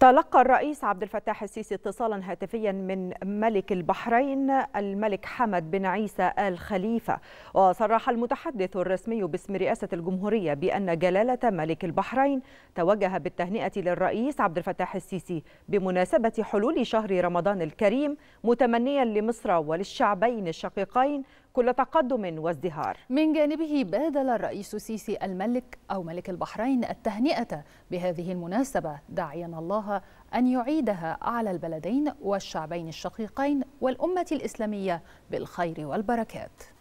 تلقى الرئيس عبد الفتاح السيسي اتصالا هاتفيا من ملك البحرين الملك حمد بن عيسى آل خليفة وصرح المتحدث الرسمي باسم رئاسة الجمهورية بأن جلالة ملك البحرين توجه بالتهنئة للرئيس عبد الفتاح السيسي بمناسبة حلول شهر رمضان الكريم متمنيا لمصر وللشعبين الشقيقين كل تقدم وازدهار من جانبه بادل الرئيس السيسي الملك أو ملك البحرين التهنئة بهذه المناسبة داعيا الله أن يعيدها على البلدين والشعبين الشقيقين والأمة الإسلامية بالخير والبركات